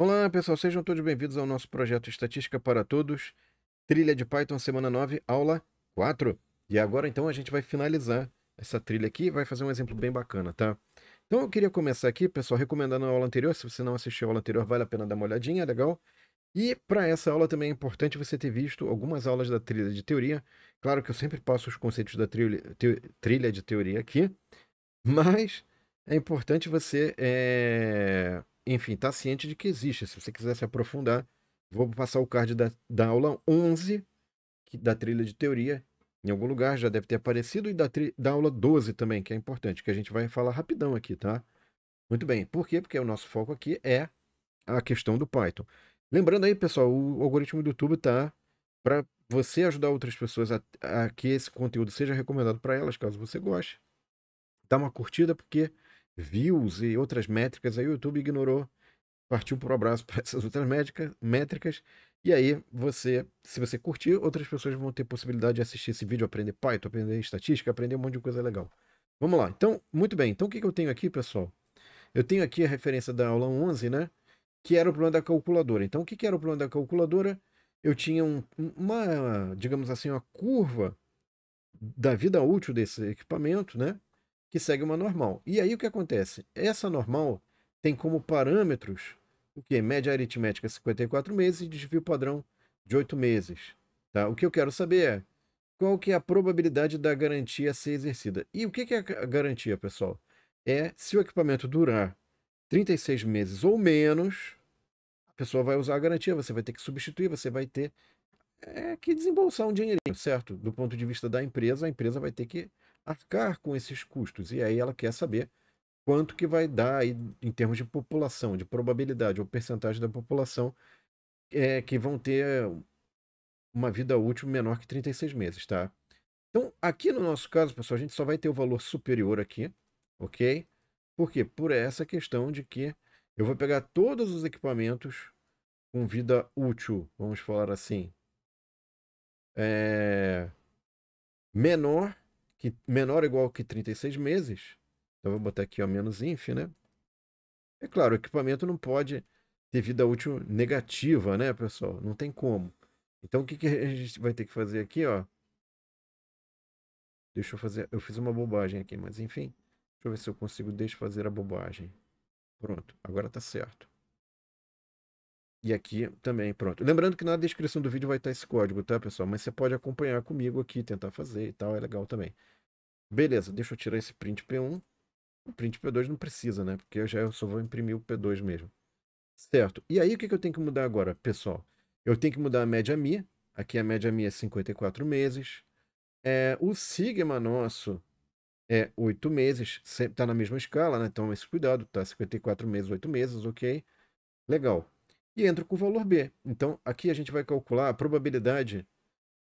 Olá, pessoal, sejam todos bem-vindos ao nosso projeto Estatística para Todos, trilha de Python, semana 9, aula 4. E agora, então, a gente vai finalizar essa trilha aqui e vai fazer um exemplo bem bacana, tá? Então, eu queria começar aqui, pessoal, recomendando a aula anterior. Se você não assistiu a aula anterior, vale a pena dar uma olhadinha, legal? E para essa aula também é importante você ter visto algumas aulas da trilha de teoria. Claro que eu sempre passo os conceitos da trilha, te, trilha de teoria aqui, mas é importante você... É enfim, está ciente de que existe. Se você quiser se aprofundar, vou passar o card da, da aula 11, que, da trilha de teoria, em algum lugar já deve ter aparecido, e da, tri, da aula 12 também, que é importante, que a gente vai falar rapidão aqui, tá? Muito bem, por quê? Porque o nosso foco aqui é a questão do Python. Lembrando aí, pessoal, o algoritmo do YouTube tá para você ajudar outras pessoas a, a que esse conteúdo seja recomendado para elas, caso você goste. Dá uma curtida, porque views e outras métricas, aí o YouTube ignorou, partiu por abraço para essas outras métricas métricas. E aí você, se você curtir, outras pessoas vão ter possibilidade de assistir esse vídeo, aprender Python, aprender estatística, aprender um monte de coisa legal. Vamos lá, então, muito bem. Então o que, que eu tenho aqui, pessoal? Eu tenho aqui a referência da aula 11, né? Que era o problema da calculadora. Então o que, que era o problema da calculadora? Eu tinha um, uma, digamos assim, uma curva da vida útil desse equipamento, né? que segue uma normal. E aí o que acontece? Essa normal tem como parâmetros o que? Média aritmética 54 meses e desvio padrão de 8 meses. Tá? O que eu quero saber é qual que é a probabilidade da garantia ser exercida. E o que, que é a garantia, pessoal? É se o equipamento durar 36 meses ou menos, a pessoa vai usar a garantia, você vai ter que substituir, você vai ter é, que desembolsar um dinheirinho, certo? Do ponto de vista da empresa, a empresa vai ter que arcar com esses custos. E aí ela quer saber quanto que vai dar aí, em termos de população, de probabilidade ou percentagem da população é, que vão ter uma vida útil menor que 36 meses, tá? Então, aqui no nosso caso, pessoal, a gente só vai ter o valor superior aqui, ok? Por quê? Por essa questão de que eu vou pegar todos os equipamentos com vida útil, vamos falar assim, é... menor que menor ou igual que 36 meses, então vou botar aqui o menos inf, né? É claro, o equipamento não pode ter vida útil negativa, né, pessoal? Não tem como. Então o que, que a gente vai ter que fazer aqui, ó? Deixa eu fazer, eu fiz uma bobagem aqui, mas enfim. Deixa eu ver se eu consigo desfazer a bobagem. Pronto, agora tá certo. E aqui também, pronto. Lembrando que na descrição do vídeo vai estar esse código, tá, pessoal? Mas você pode acompanhar comigo aqui, tentar fazer e tal, é legal também. Beleza, deixa eu tirar esse print P1. O print P2 não precisa, né? Porque eu já só vou imprimir o P2 mesmo. Certo. E aí, o que, que eu tenho que mudar agora, pessoal? Eu tenho que mudar a média mi. Aqui a média mi é 54 meses. É, o sigma nosso é 8 meses. Está na mesma escala, né? Então, esse cuidado, tá? 54 meses, 8 meses, ok? Legal e entro com o valor B. Então, aqui a gente vai calcular a probabilidade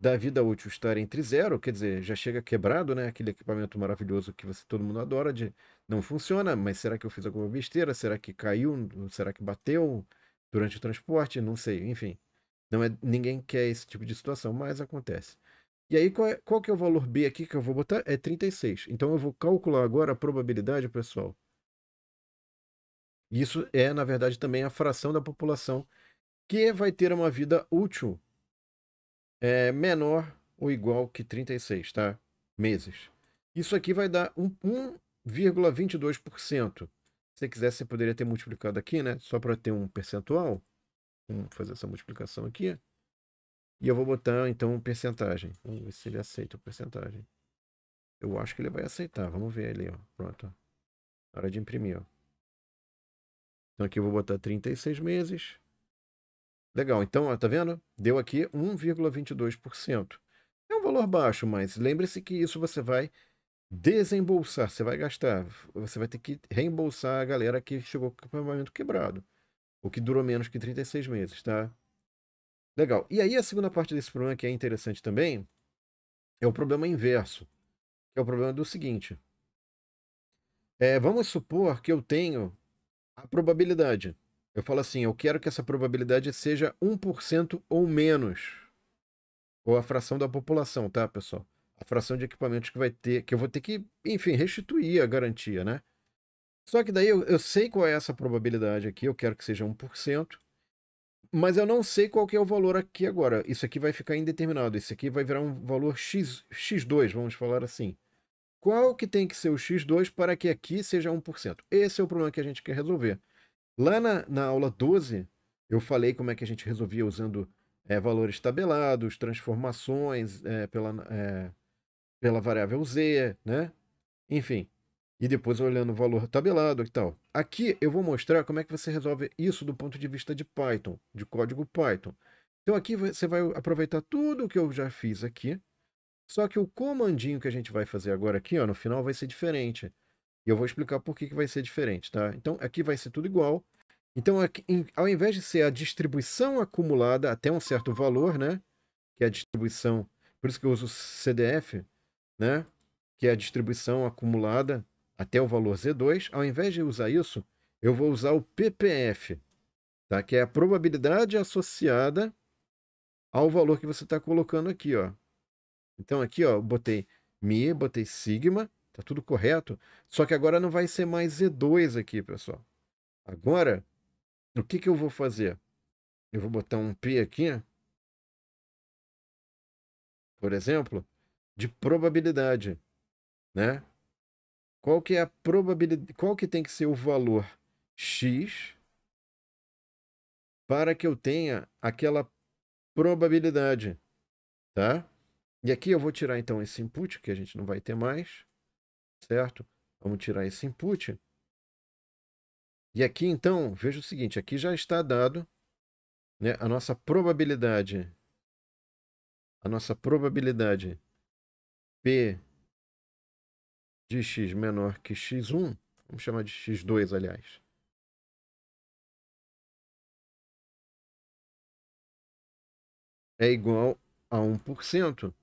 da vida útil estar entre zero, quer dizer, já chega quebrado, né? Aquele equipamento maravilhoso que você todo mundo adora de não funciona, mas será que eu fiz alguma besteira? Será que caiu? Será que bateu durante o transporte? Não sei, enfim. Não é ninguém quer esse tipo de situação, mas acontece. E aí qual, é, qual que é o valor B aqui que eu vou botar? É 36. Então eu vou calcular agora a probabilidade, pessoal, isso é, na verdade, também a fração da população que vai ter uma vida útil é, menor ou igual que 36 tá? meses. Isso aqui vai dar um, 1,22%. Se você quisesse, você poderia ter multiplicado aqui, né? Só para ter um percentual. Vamos fazer essa multiplicação aqui. E eu vou botar, então, um percentagem. Vamos ver se ele aceita o percentagem. Eu acho que ele vai aceitar. Vamos ver ali, ó. Pronto. Ó. Hora de imprimir, ó. Então aqui eu vou botar 36 meses. Legal, então, ó, tá vendo? Deu aqui 1,22%. É um valor baixo, mas lembre-se que isso você vai desembolsar, você vai gastar, você vai ter que reembolsar a galera que chegou com o pagamento quebrado, o que durou menos que 36 meses, tá? Legal. E aí a segunda parte desse problema que é interessante também é o problema inverso, que é o problema do seguinte. É, vamos supor que eu tenho a probabilidade. Eu falo assim, eu quero que essa probabilidade seja 1% ou menos. Ou a fração da população, tá, pessoal? A fração de equipamentos que vai ter, que eu vou ter que, enfim, restituir a garantia, né? Só que daí eu, eu sei qual é essa probabilidade aqui, eu quero que seja 1%, mas eu não sei qual que é o valor aqui agora. Isso aqui vai ficar indeterminado, isso aqui vai virar um valor X, X2, vamos falar assim. Qual que tem que ser o x2 para que aqui seja 1%? Esse é o problema que a gente quer resolver. Lá na, na aula 12, eu falei como é que a gente resolvia usando é, valores tabelados, transformações é, pela, é, pela variável z, né? Enfim, e depois olhando o valor tabelado e tal. Aqui eu vou mostrar como é que você resolve isso do ponto de vista de Python, de código Python. Então aqui você vai aproveitar tudo o que eu já fiz aqui, só que o comandinho que a gente vai fazer agora aqui, ó, no final, vai ser diferente. E eu vou explicar por que, que vai ser diferente, tá? Então, aqui vai ser tudo igual. Então, aqui, em, ao invés de ser a distribuição acumulada até um certo valor, né? Que é a distribuição... Por isso que eu uso CDF, né? Que é a distribuição acumulada até o valor Z2. Ao invés de usar isso, eu vou usar o PPF, tá? Que é a probabilidade associada ao valor que você está colocando aqui, ó. Então aqui, ó, botei μ, botei sigma, tá tudo correto. Só que agora não vai ser mais Z2 aqui, pessoal. Agora, o que, que eu vou fazer? Eu vou botar um p aqui, por exemplo, de probabilidade, né? Qual que é a probabilidade, qual que tem que ser o valor x para que eu tenha aquela probabilidade, tá? E aqui eu vou tirar então esse input, que a gente não vai ter mais, certo? Vamos tirar esse input. E aqui então, veja o seguinte, aqui já está dado né, a nossa probabilidade, a nossa probabilidade P de x menor que x1, vamos chamar de x2, aliás. É igual a 1%.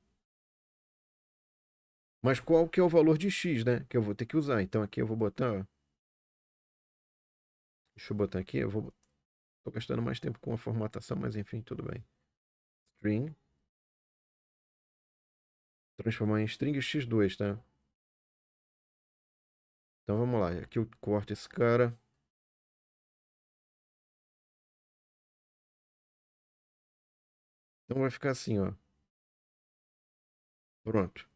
Mas qual que é o valor de x, né? Que eu vou ter que usar. Então aqui eu vou botar, ó. Deixa eu botar aqui, eu vou... Tô gastando mais tempo com a formatação, mas enfim, tudo bem. String. Transformar em string x2, tá? Então vamos lá, aqui eu corto esse cara. Então vai ficar assim, ó. Pronto.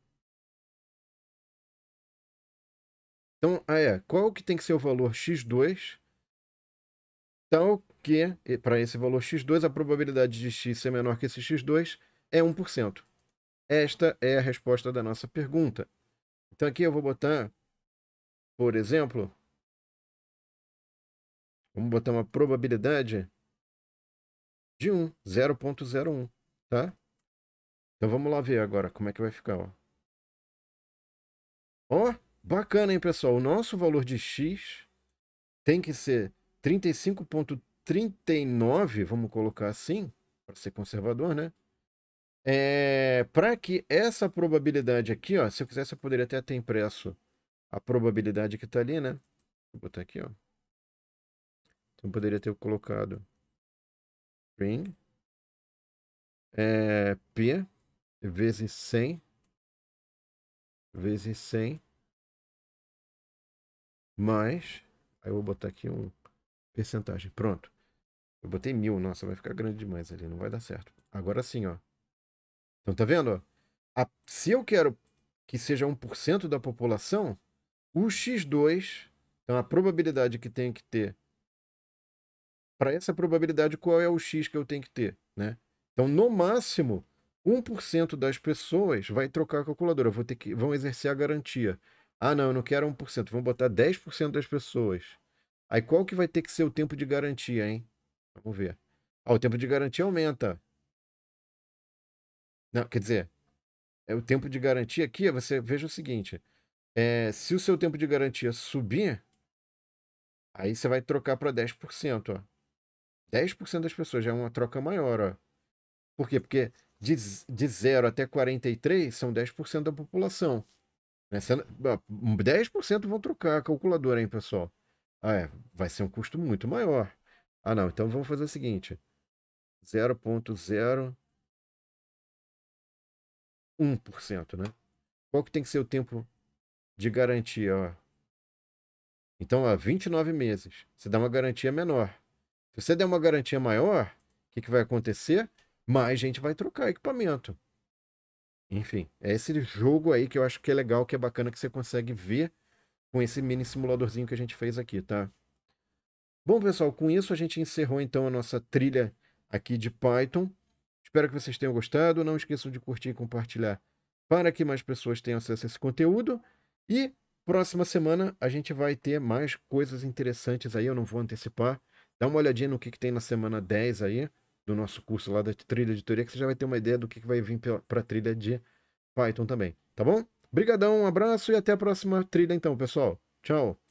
Então, ah, é, qual que tem que ser o valor x2 tal que, para esse valor x2, a probabilidade de x ser menor que esse x2 é 1%. Esta é a resposta da nossa pergunta. Então, aqui eu vou botar, por exemplo, vamos botar uma probabilidade de 1, 0.01, tá? Então, vamos lá ver agora como é que vai ficar, ó. Ó, Bacana, hein, pessoal? O nosso valor de X tem que ser 35,39, vamos colocar assim, para ser conservador, né? É, para que essa probabilidade aqui, ó, se eu quisesse, eu poderia até ter impresso a probabilidade que está ali, né? Vou botar aqui, ó. Então, poderia ter colocado string é, p vezes 100 vezes 100 mais. Aí eu vou botar aqui um percentagem. Pronto. Eu botei mil. Nossa, vai ficar grande demais ali. Não vai dar certo. Agora sim, ó. Então tá vendo? A, se eu quero que seja 1% da população, o x2, então a probabilidade que tem que ter. Para essa probabilidade, qual é o x que eu tenho que ter? Né? Então, no máximo, 1% das pessoas vai trocar a calculadora, vou ter que, vão exercer a garantia. Ah, não, eu não quero 1%. Vamos botar 10% das pessoas. Aí qual que vai ter que ser o tempo de garantia, hein? Vamos ver. Ah, o tempo de garantia aumenta. Não, quer dizer, é o tempo de garantia aqui, você veja o seguinte. É, se o seu tempo de garantia subir, aí você vai trocar para 10%, ó. 10% das pessoas já é uma troca maior, ó. Por quê? Porque de, de 0 até 43 são 10% da população. Nessa, 10% vão trocar a calculadora, hein, pessoal? Ah, é. Vai ser um custo muito maior. Ah, não. Então vamos fazer o seguinte: 0,01%, né? Qual que tem que ser o tempo de garantia? Ó? Então, ó, 29 meses. Você dá uma garantia menor. Se você der uma garantia maior, o que, que vai acontecer? Mais gente vai trocar equipamento. Enfim, é esse jogo aí que eu acho que é legal, que é bacana, que você consegue ver com esse mini simuladorzinho que a gente fez aqui, tá? Bom, pessoal, com isso a gente encerrou então a nossa trilha aqui de Python. Espero que vocês tenham gostado. Não esqueçam de curtir e compartilhar para que mais pessoas tenham acesso a esse conteúdo. E próxima semana a gente vai ter mais coisas interessantes aí, eu não vou antecipar. Dá uma olhadinha no que, que tem na semana 10 aí do nosso curso lá da trilha de teoria, que você já vai ter uma ideia do que vai vir para a trilha de Python também, tá bom? Brigadão, um abraço e até a próxima trilha então, pessoal. Tchau!